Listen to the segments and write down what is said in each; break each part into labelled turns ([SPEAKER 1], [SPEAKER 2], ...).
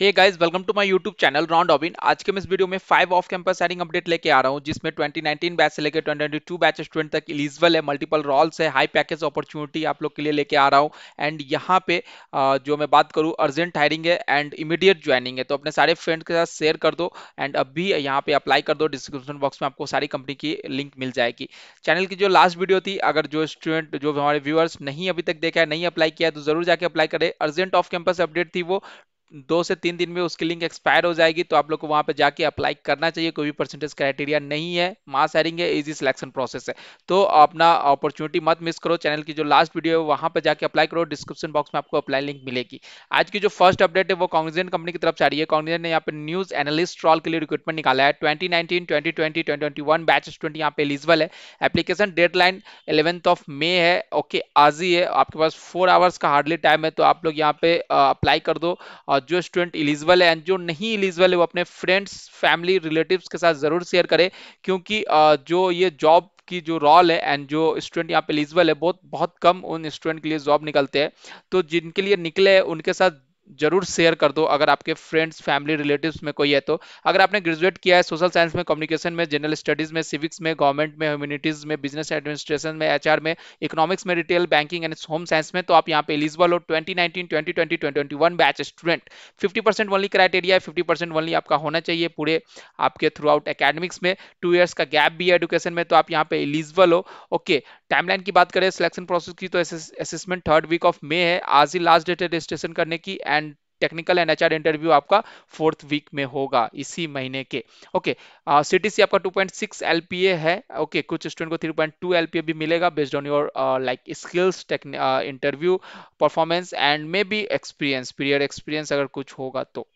[SPEAKER 1] hey guys welcome to my YouTube channel राउंड ऑबिन आज के मैं इस वीडियो में five of campus hiring update लेके आ रहा हूँ जिसमें 2019 बैच से लेकर 2022 बैच स्टूडेंट तक एलिजिबल है मल्टीपल रोल्स है हाई पैकेज अपॉर्चुनिटी आप लोग के लिए लेके आ रहा हूँ एंड यहाँ पे जो मैं बात करूँ अर्जेंट हायरिंग है एंड इमीडिएट ज्वाइनिंग है तो अपने सारे फ्रेंड के साथ शेयर कर दो एंड अब भी यहाँ पे अप्लाई कर दो डिस्क्रिप्शन बॉक्स में आपको सारी कंपनी की लिंक मिल जाएगी चैनल की जो लास्ट वीडियो थी अगर जो स्टूडेंट जो हमारे व्यूअर्स नहीं अभी तक देखा है नहीं अप्लाई किया है तो जरूर जाकर अप्लाई करें अर्जेंट ऑफ कैंपस अपडेट थी वो दो से तीन दिन में उसकी लिंक एक्सपायर हो जाएगी तो आप लोग को वहां पर जाके अप्लाई करना चाहिए कोई भी परसेंटेज क्राइटेरिया नहीं है मास हैरिंग है इजी सिलेक्शन प्रोसेस है तो अपना अपॉर्चुनिटी मत मिस करो चैनल की जो लास्ट वीडियो है वहां पर जाके अप्लाई करो डिस्क्रिप्शन बॉक्स में आपको अप्लाई लिंक मिलेगी आज की जो फर्स्ट अपडेट है वो कॉग्निजेंट कंपनी की तरफ से आ रही है ने यहाँ पर न्यूज एनालिस्ट ट्रॉल के लिए रिक्रूटमेंट निकाला है twenty nineteen twenty twenty twenty one batch student यहाँ पे एलिजिबल है application deadline eleventh of May है ओके आज ही है आपके पास फोर आवर्स का हार्डली टाइम है तो आप लोग यहाँ पे अप्लाई कर दो और और जो स्टूडेंट इलिजिबल है एंड जो नहीं इलिजिबल है वो अपने फ्रेंड्स फैमिली रिलेटिव के साथ ज़रूर शेयर करें क्योंकि जो ये जॉब की जो रोल है एंड जो स्टूडेंट यहाँ पे एलिजिबल है बहुत बहुत कम उन स्टूडेंट के लिए जॉब निकलते हैं तो जिनके लिए निकले उनके साथ जरूर शेयर कर दो अगर आपके फ्रेंड्स फैमिली रिलेटिव्स में कोई है तो अगर आपने ग्रेजुएट किया है सोशल साइंस में कम्युनिकेशन में जनरल स्टडीज में सिविक्स में गवर्नमेंट में ह्यूमिनिटीज में बिजनेस एडमिनिस्ट्रेशन में एच में इकोनॉमिक्स में retail banking and home science में तो आप यहाँ पे एलिजिबल हो twenty nineteen twenty twenty twenty one batch student fifty percent only criteria है फिफ्टी परसेंट ओनली आपका होना चाहिए पूरे आपके थ्रू आउट अकेडमिक्स में टू ईयर्स का गैप भी है एडुकेशन में तो आप यहाँ पे एलिजिबल हो ओके टाइमलाइन की बात करें सिलेक्शन प्रोसेस की तो assessment third week of May है आज ही लास्ट डेट है रजिस्ट्रेशन करने की and technical and HR interview आपका फोर्थ वीक में होगा इसी महीने के ओके सीटीसी आपका 2.6 एलपीए है ओके okay, कुछ स्टूडेंट को 3.2 एलपीए भी मिलेगा based on your like skills interview performance and maybe experience period experience अगर कुछ होगा तो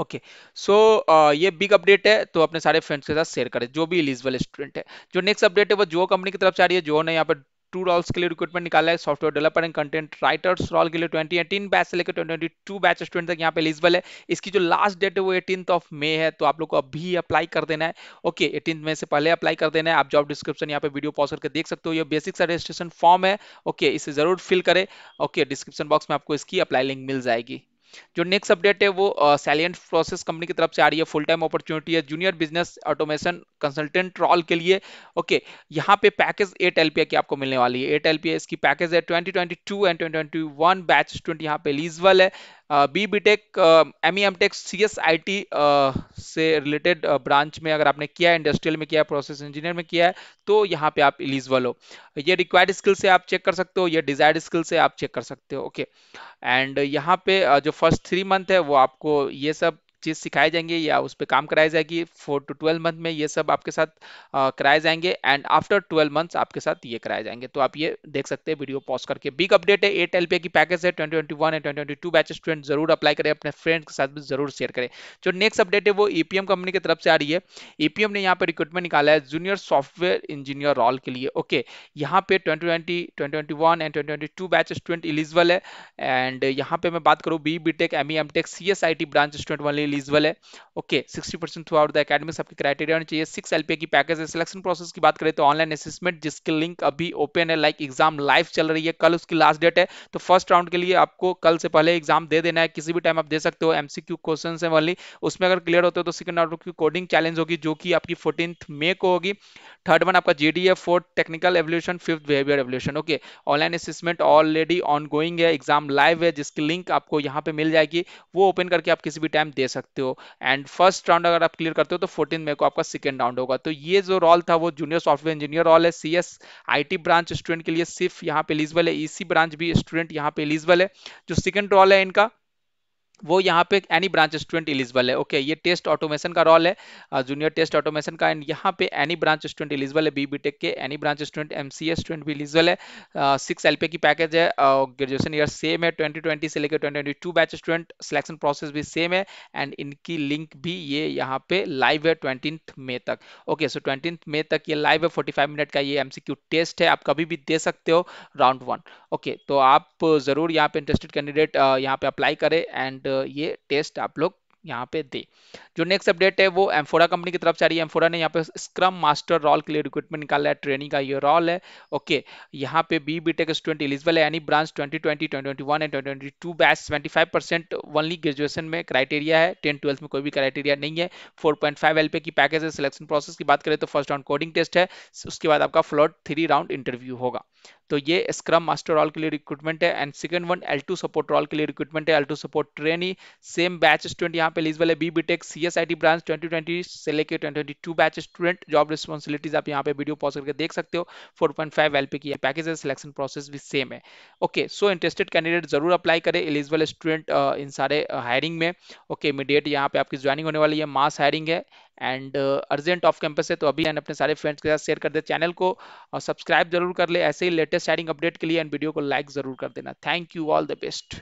[SPEAKER 1] ओके सो uh, ये बिग अपडेट है तो अपने सारे फ्रेंड्स के साथ शेयर करें जो भी एलिजिबल स्टूडेंट है जो नेक्स्ट अपडेट है वो जो कंपनी की तरफ से आ रही है जो ने यहाँ पर टू रॉल्स के लिए रिक्रूटमेंट निकाला है software developer and content writers role के लिए 2018 बैच से लेकर 2022 बैच स्टूडेंट तक यहाँ पे एलिजिबल है इसकी जो लास्ट डेट है वो एटीन ऑफ मे है तो आप लोग को अभी अप्लाई कर देना है ओके एटीन मे से पहले अप्लाई कर देना है आप जॉब डिस्क्रिप्शन यहाँ पे वीडियो पॉज करके देख सकते हो ये बेसिक सा रजिस्ट्रेशन फॉर्म है ओके इसे जरूर फिल करें ओके डिस्क्रिप्शन बॉक्स में आपको इसकी अप्लाई लिंक मिल जाएगी जो नेक्स्ट अपडेट है वो सैलियंट प्रोसेस कंपनी की तरफ से आ रही है फुल टाइम अपॉर्चुनिटी है junior business automation consultant role के लिए ओके okay, यहाँ पे पैकेज एट एल की आपको मिलने वाली है एट एल इसकी पैकेज है twenty and twenty batch student यहाँ पे एलिजिबल है B B tech M E M tech C S I T से रिलेटेड ब्रांच में अगर आपने किया है इंडस्ट्रियल में किया है प्रोसेस इंजीनियर में किया है तो यहाँ पे आप इलिजिबल हो ये रिक्वायर्ड स्किल से आप चेक कर सकते हो ये डिजायर्ड स्किल से आप चेक कर सकते हो ओके एंड यहाँ पे जो फर्स्ट थ्री मंथ है वो आपको ये सब चीज़ सिखाई जाएंगे या उस पर काम कराई जाएगी फोर टू ट्वेल्व मंथ में ये सब आपके साथ कराए जाएंगे एंड आफ्टर ट्वेल्व मंथ्स आपके साथ ये कराए जाएंगे तो आप ये देख सकते हैं वीडियो पॉज करके बिग अपडेट है एट एल की पैकेज है twenty twenty one and twenty twenty two batch student जरूर अप्लाई करें अपने फ्रेंड्स के साथ भी जरूर शेयर करें जो नेक्स्ट अपडेट है वो ईपीएम e कंपनी की तरफ से आ रही है ईपीएम e ने यहाँ पर रिक्रूटमेंट निकाला है जूनियर सॉफ्टवेयर इंजीनियर रॉल के लिए ओके यहाँ पे twenty twenty twenty twenty one and twenty twenty two batch student eligible है एंड यहाँ पे मैं बात करूँ B B tech M E M tech C S I T branch student वाली एलिजिबल है okay sixty percent throughout the academics आपके criteria होना चाहिए सिक्स एल की पैकेज है सिलेक्शन प्रोसेस की बात करें तो ऑनलाइन असेसमेंट जिसकी लिंक अभी ओपन है लाइक एग्जाम लाइव चल रही है कल उसकी लास्ट डेट है तो फर्स्ट राउंड के लिए आपको कल से पहले एग्जाम दे देना है किसी भी टाइम आप दे सकते हो एमसीक्यू क्वेश्चन है ओनली उसमें अगर क्लियर होते हो तो सेकंड राउंड की कोडिंग चैलेंज होगी जो कि आपकी फोर्टीन मे को होगी थर्ड वन आपका जेडीए fourth technical evaluation fifth behavior evaluation okay online assessment already on है एग्जाम लाइव है जिसकी लिंक आपको यहाँ पे मिल जाएगी वो ओपन करके आप किसी भी टाइम दे सकते सकते हो एंड फर्स्ट राउंड अगर आप क्लियर करते हो तो फोर्टीन मई को आपका सेकेंड राउंड होगा तो ये जो रोल था वो जूनियर सॉफ्टवेयर इंजीनियर रोल है सी एस ब्रांच स्टूडेंट के लिए सिर्फ यहाँ पे एलिजिबल है ई e ब्रांच भी स्टूडेंट यहाँ पे एलिजिबल है जो सेकेंड रोल है इनका वो यहाँ पे एनी ब्रांच स्टूडेंट एलिजिबल है ओके ये टेस्ट ऑटोमेशन का रोल है जूनियर टेस्ट ऑटोमेशन का एंड यहाँ पे एनी ब्रांच स्टूडेंट एलिजिबल है बी बी टेक के any branch student M C student भी एलिजिबल है सिक्स एल की पैकेज है ग्रेजुएशन ईयर सेम है ट्वेंटी ट्वेंटी से लेकर twenty twenty two batch student selection process भी सेम है एंड इनकी लिंक भी ये यहाँ पे लाइव है ट्वेंटी मे तक ओके सो ट्वेंटी मे तक ये लाइव है फोर्टी फाइव मिनट का ये एम टेस्ट है आप कभी भी दे सकते हो राउंड वन ओके तो आप जरूर यहाँ पे इंटरेस्टेड कैंडिडेट यहाँ पे अप्लाई करें एंड ये टेस्ट आप लोग यहाँ पे दे जो नेक्स्ट अपडेट है वो एम्फोरा कंपनी की तरफ से आ रही है एम्फोरा ने यहाँ पे स्क्रम मास्टर रॉल के लिए रिक्रूटमेंट निकाला है ट्रेनिंग का ये रॉल है ओके यहाँ पे B B tech student eligible है यानी branch 2020, 2021 and 2022 batch 25 percent only graduation में क्राइटेरिया है टेन ट्वेल्थ में कोई भी क्राइटेरिया नहीं है फोर पॉइंट की पैकेज है सिलेक्शन प्रोसेस की बात करें तो फर्स्ट राउंड कोडिंग टेस्ट है उसके बाद आपका फ्लॉट थ्री राउंड इंटरव्यू होगा तो ये स्क्रम मास्टर रॉल के लिए रिक्रूटमेंट है and second one L two support role के लिए रिक्रूटमेंट है L two support trainee same batch student यहाँ पे एलिजिबल है B B tech C S I T branch twenty twenty से लेकर twenty two batch student job responsibilities आप यहाँ पे वीडियो पॉज करके देख सकते हो four point five L P की पैकेज है सिलेक्शन प्रोसेस भी सेम है ओके सो इंटरेस्टेड कैंडिडेट जरूर अप्लाई करें एलिजिबल स्टूडेंट uh, इन सारे हायरिंग uh, में ओके इमीडिएट यहाँ पे आपकी ज्वाइनिंग होने वाली है मास हायरिंग है एंड अर्जेंट ऑफ कैंपस है तो अभी अपने सारे फ्रेंड्स के साथ शेयर कर दे चैनल को और uh, सब्सक्राइब जरूर कर ले ऐसे ही लेटेस्ट एडिंग अपडेट के लिए एंड वीडियो को लाइक जरूर कर देना thank you all the best